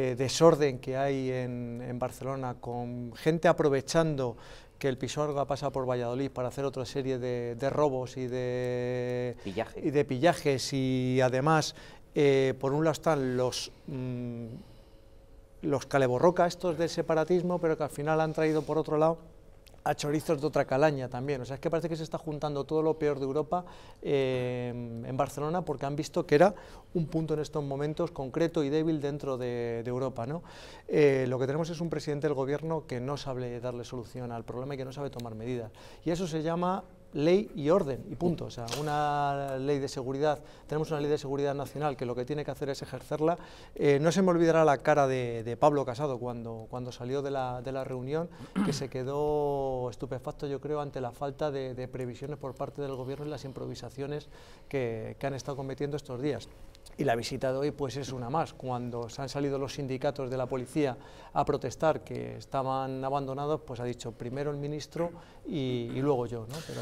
Eh, desorden que hay en, Barcelona, con gente aprovechando que el ha pasa por Valladolid para hacer otra serie de, robos y de, pillajes y además, eh, por un lado están los, mm, los caleborroca estos del separatismo, pero que al final han traído por otro lado a chorizos de otra calaña también. O sea, es que parece que se está juntando todo lo peor de Europa eh, en Barcelona porque han visto que era un punto en estos momentos concreto y débil dentro de, Europa. ¿no? Eh, lo que tenemos es un presidente del gobierno que no sabe darle solución al problema y que no sabe tomar medidas. Y eso se llama ley y orden y punto. O sea, una ley de seguridad, tenemos una ley de seguridad nacional que lo que tiene que hacer es ejercerla. Eh, no se me olvidará la cara de, Pablo Casado cuando, cuando salió de la, reunión, que se quedó estupefacto, yo creo, ante la falta de, previsiones por parte del gobierno y las improvisaciones que, han estado cometiendo estos días. Y la visita de hoy pues es una más. Cuando se han salido los sindicatos de la policía a protestar que estaban abandonados, pues ha dicho primero el ministro y, luego yo. ¿no? Pero